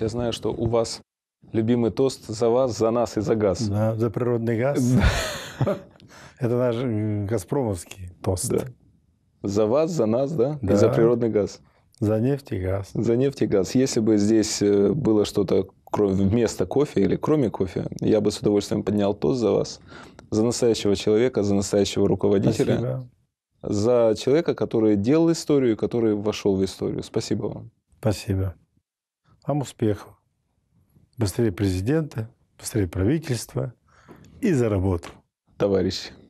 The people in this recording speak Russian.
Я знаю, что у вас любимый тост «За вас, за нас и за газ». Да, за природный газ. Это наш э, газпромовский тост. Да. За вас, за нас, да? И за природный газ. За нефть и газ. За нефть и газ. Если бы здесь э, было что-то вместо кофе или кроме кофе, я бы с удовольствием поднял тост за вас, за настоящего человека, за настоящего руководителя. Спасибо. За человека, который делал историю, который вошел в историю. Спасибо вам. Спасибо. Вам успехов. Быстрее президента, быстрее правительства и за работу. Товарищи.